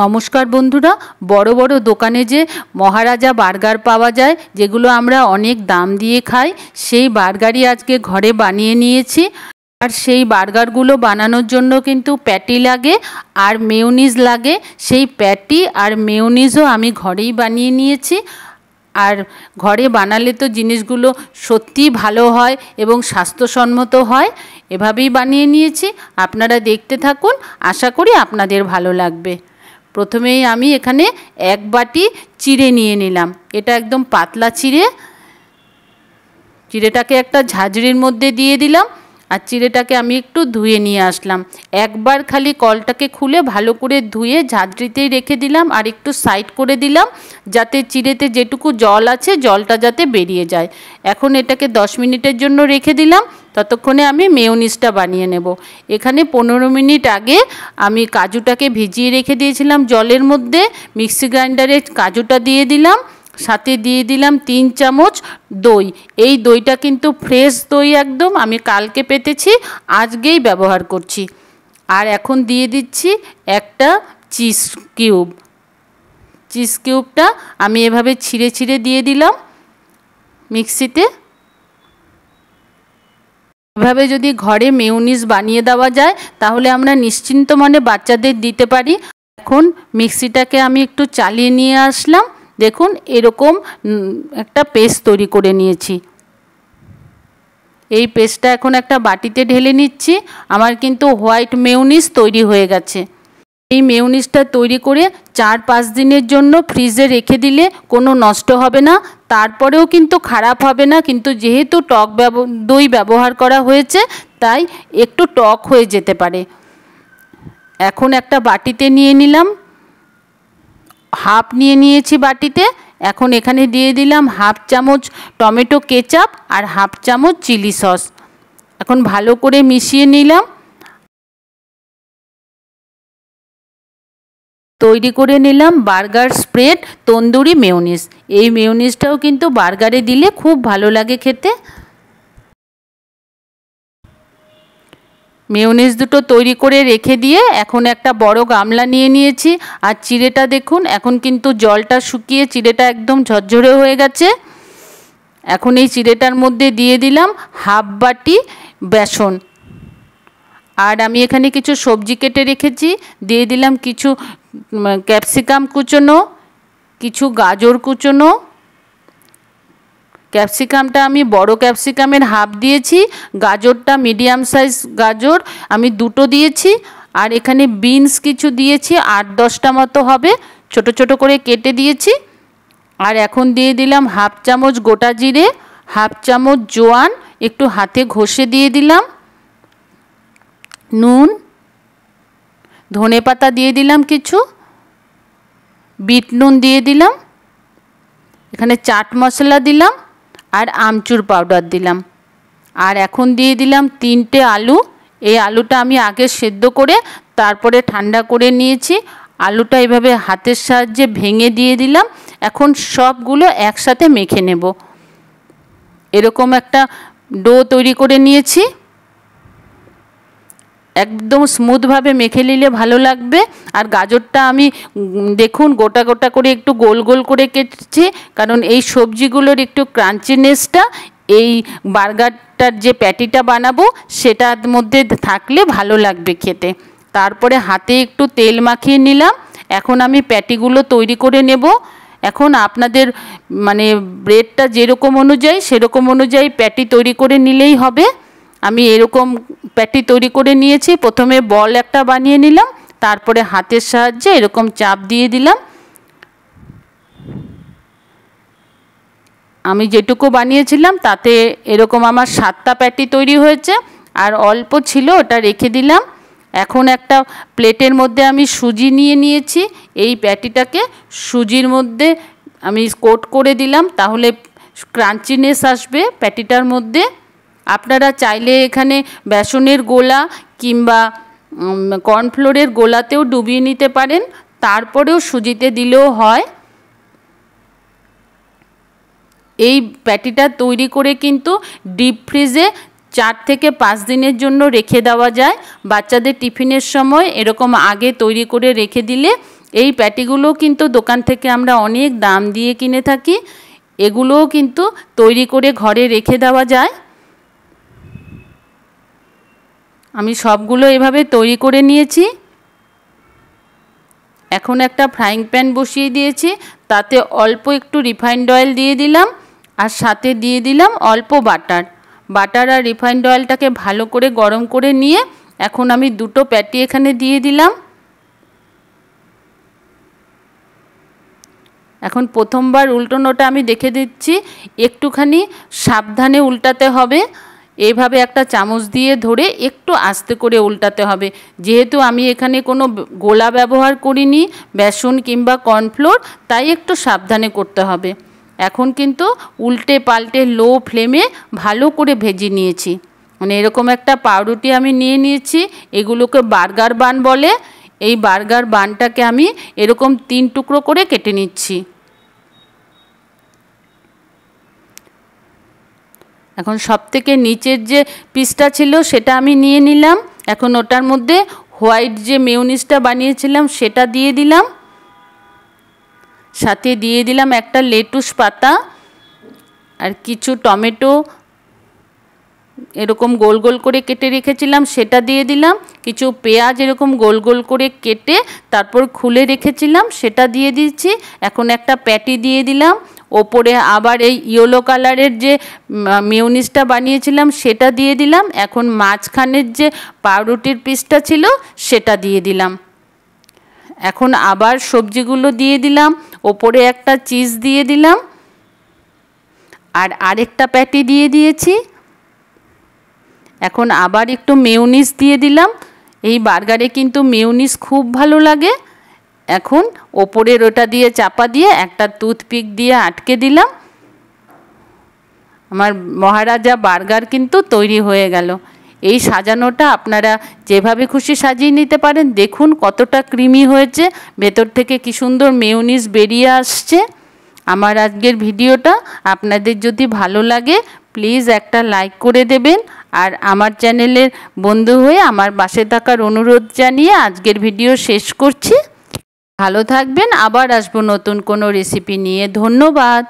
নমস্কার বন্ধুরা বড় বড় দোকানে যে মহারাজা বার্গার পাওয়া যায় যেগুলো আমরা অনেক দাম দিয়ে খাই সেই বার্গারই আজকে ঘরে বানিয়ে নিয়েছি আর সেই বার্গারগুলো বানানোর জন্য কিন্তু প্যাটি লাগে আর মেউনিজ লাগে সেই প্যাটি আর মেউনিজও আমি ঘরেই বানিয়ে নিয়েছি আর ঘরে বানালে তো জিনিসগুলো সত্যিই ভালো হয় এবং স্বাস্থ্যসম্মত হয় এভাবেই বানিয়ে নিয়েছি আপনারা দেখতে থাকুন আশা করি আপনাদের ভালো লাগবে প্রথমেই আমি এখানে এক বাটি চিড়ে নিয়ে নিলাম এটা একদম পাতলা চিড়ে চিড়েটাকে একটা ঝাঁঝরির মধ্যে দিয়ে দিলাম আর চিড়েটাকে আমি একটু ধুয়ে নিয়ে আসলাম একবার খালি কলটাকে খুলে ভালো করে ধুয়ে ঝাঁঝরিতেই রেখে দিলাম আর একটু সাইড করে দিলাম যাতে চিড়েতে যেটুকু জল আছে জলটা যাতে বেরিয়ে যায় এখন এটাকে দশ মিনিটের জন্য রেখে দিলাম ততক্ষণে আমি মেয়নিসটা বানিয়ে নেব এখানে পনেরো মিনিট আগে আমি কাজুটাকে ভিজিয়ে রেখে দিয়েছিলাম জলের মধ্যে মিক্সি গ্রাইন্ডারে কাজুটা দিয়ে দিলাম সাথে দিয়ে দিলাম তিন চামচ দই এই দইটা কিন্তু ফ্রেশ দই একদম আমি কালকে পেতেছি আজকেই ব্যবহার করছি আর এখন দিয়ে দিচ্ছি একটা চিজ কিউব চিজ কিউবটা আমি এভাবে ছিঁড়ে ছিঁড়ে দিয়ে দিলাম মিক্সিতে এভাবে যদি ঘরে মেউনিস বানিয়ে দেওয়া যায় তাহলে আমরা নিশ্চিন্ত মনে বাচ্চাদের দিতে পারি এখন মিক্সিটাকে আমি একটু চালিয়ে নিয়ে আসলাম দেখুন এরকম একটা পেস্ট তৈরি করে নিয়েছি এই পেস্টটা এখন একটা বাটিতে ঢেলে নিচ্ছি আমার কিন্তু হোয়াইট মেউনিস তৈরি হয়ে গেছে এই মেউনিসটা তৈরি করে চার পাঁচ দিনের জন্য ফ্রিজে রেখে দিলে কোনো নষ্ট হবে না তারপরেও কিন্তু খারাপ হবে না কিন্তু যেহেতু টক দই ব্যবহার করা হয়েছে তাই একটু টক হয়ে যেতে পারে এখন একটা বাটিতে নিয়ে নিলাম হাফ নিয়ে নিয়েছি বাটিতে এখন এখানে দিয়ে দিলাম হাফ চামচ টমেটো কেচাপ আর হাফ চামচ চিলি সস এখন ভালো করে মিশিয়ে নিলাম তৈরি করে নিলাম বার্গার স্প্রেড তন্দুরি মেয়নিস এই মেয়নিসটাও কিন্তু বার্গারে দিলে খুব ভালো লাগে খেতে মেয়নেজ দুটো তৈরি করে রেখে দিয়ে এখন একটা বড় গামলা নিয়ে নিয়েছি আর চিড়েটা দেখুন এখন কিন্তু জলটা শুকিয়ে চিড়েটা একদম ঝরঝরে হয়ে গেছে এখন এই চিড়েটার মধ্যে দিয়ে দিলাম হাফ বাটি বেসন আর আমি এখানে কিছু সবজি কেটে রেখেছি দিয়ে দিলাম কিছু ক্যাপসিকাম কুচোনো কিছু গাজর কুচোনো ক্যাপসিকামটা আমি বড় ক্যাপসিকামের হাফ দিয়েছি গাজরটা মিডিয়াম সাইজ গাজর আমি দুটো দিয়েছি আর এখানে বিনস কিছু দিয়েছি আট দশটা মতো হবে ছোট ছোট করে কেটে দিয়েছি আর এখন দিয়ে দিলাম হাফ চামচ গোটা জিরে হাফ চামচ জোয়ান একটু হাতে ঘষে দিয়ে দিলাম নুন ধনে পাতা দিয়ে দিলাম কিছু বিট নুন দিয়ে দিলাম এখানে চাট মশলা দিলাম আর আমচুর পাউডার দিলাম আর এখন দিয়ে দিলাম তিনটে আলু এই আলুটা আমি আগে সেদ্ধ করে তারপরে ঠান্ডা করে নিয়েছি আলুটা এভাবে হাতের সাহায্যে ভেঙে দিয়ে দিলাম এখন সবগুলো একসাথে মেখে নেব এরকম একটা ডো তৈরি করে নিয়েছি একদম স্মুথভাবে মেখে নিলে ভালো লাগবে আর গাজরটা আমি দেখুন গোটা গোটা করে একটু গোল গোল করে কেটেছি কারণ এই সবজিগুলোর একটু ক্রাঞ্চিনেসটা এই বার্গারটার যে প্যাটিটা বানাবো সেটার মধ্যে থাকলে ভালো লাগবে খেতে তারপরে হাতে একটু তেল মাখিয়ে নিলাম এখন আমি প্যাটিগুলো তৈরি করে নেব এখন আপনাদের মানে ব্রেডটা যেরকম অনুযায়ী সেরকম অনুযায়ী প্যাটি তৈরি করে নিলেই হবে আমি এরকম প্যাটি তৈরি করে নিয়েছি প্রথমে বল একটা বানিয়ে নিলাম তারপরে হাতের সাহায্যে এরকম চাপ দিয়ে দিলাম আমি যেটুকু বানিয়েছিলাম তাতে এরকম আমার সাতটা প্যাটি তৈরি হয়েছে আর অল্প ছিল ওটা রেখে দিলাম এখন একটা প্লেটের মধ্যে আমি সুজি নিয়ে নিয়েছি এই প্যাটিটাকে সুজির মধ্যে আমি কোট করে দিলাম তাহলে ক্রাঞ্চিনেস আসবে প্যাটিটার মধ্যে আপনারা চাইলে এখানে বেসনের গোলা কিংবা কর্নফ্লোরের গোলাতেও ডুবিয়ে নিতে পারেন তারপরেও সুজিতে দিলেও হয় এই প্যাটিটা তৈরি করে কিন্তু ডিপ ফ্রিজে চার থেকে পাঁচ দিনের জন্য রেখে দেওয়া যায় বাচ্চাদের টিফিনের সময় এরকম আগে তৈরি করে রেখে দিলে এই প্যাটিগুলো কিন্তু দোকান থেকে আমরা অনেক দাম দিয়ে কিনে থাকি এগুলোও কিন্তু তৈরি করে ঘরে রেখে দেওয়া যায় আমি সবগুলো এভাবে তৈরি করে নিয়েছি এখন একটা ফ্রাইং প্যান বসিয়ে দিয়েছি তাতে অল্প একটু রিফাইন্ড অয়েল দিয়ে দিলাম আর সাথে দিয়ে দিলাম অল্প বাটার বাটার আর রিফাইন্ড অয়েলটাকে ভালো করে গরম করে নিয়ে এখন আমি দুটো প্যাটি এখানে দিয়ে দিলাম এখন প্রথমবার উল্টোনোটা আমি দেখে দিচ্ছি একটুখানি সাবধানে উল্টাতে হবে এইভাবে একটা চামচ দিয়ে ধরে একটু আস্তে করে উল্টাতে হবে যেহেতু আমি এখানে কোনো গোলা ব্যবহার করিনি বেসন কিংবা কর্নফ্লোর তাই একটু সাবধানে করতে হবে এখন কিন্তু উল্টে পাল্টে লো ফ্লেমে ভালো করে ভেজে নিয়েছি মানে এরকম একটা পাউরুটি আমি নিয়ে নিয়েছি এগুলোকে বার্গার বান বলে এই বার্গার বানটাকে আমি এরকম তিন টুকরো করে কেটে নিচ্ছি এখন সব থেকে নিচের যে পিসটা ছিল সেটা আমি নিয়ে নিলাম এখন ওটার মধ্যে হোয়াইট যে মেউনিসটা বানিয়েছিলাম সেটা দিয়ে দিলাম সাথে দিয়ে দিলাম একটা লেটুস পাতা আর কিছু টমেটো এরকম গোল গোল করে কেটে রেখেছিলাম সেটা দিয়ে দিলাম কিছু পেঁয়াজ এরকম গোল গোল করে কেটে তারপর খুলে রেখেছিলাম সেটা দিয়ে দিচ্ছি এখন একটা প্যাটি দিয়ে দিলাম ওপরে আবার এই ইয়েলো কালারের যে মিউনিসটা বানিয়েছিলাম সেটা দিয়ে দিলাম এখন মাঝখানের যে পাউরুটির পিসটা ছিল সেটা দিয়ে দিলাম এখন আবার সবজিগুলো দিয়ে দিলাম ওপরে একটা চিজ দিয়ে দিলাম আর আরেকটা প্যাটি দিয়ে দিয়েছি এখন আবার একটু মেউনিস দিয়ে দিলাম এই বার্গারে কিন্তু মেউনিস খুব ভালো লাগে এখন ওপরের ওটা দিয়ে চাপা দিয়ে একটা টুথপিক দিয়ে আটকে দিলাম আমার মহারাজা বার্গার কিন্তু তৈরি হয়ে গেল এই সাজানোটা আপনারা যেভাবে খুশি সাজিয়ে নিতে পারেন দেখুন কতটা ক্রিমি হয়েছে ভেতর থেকে কি সুন্দর মেউনিস বেরিয়ে আসছে আমার আজকের ভিডিওটা আপনাদের যদি ভালো লাগে প্লিজ একটা লাইক করে দেবেন আর আমার চ্যানেলের বন্ধু হয়ে আমার বাসে থাকার অনুরোধ জানিয়ে আজকের ভিডিও শেষ করছি ভালো থাকবেন আবার আসবো নতুন কোনো রেসিপি নিয়ে ধন্যবাদ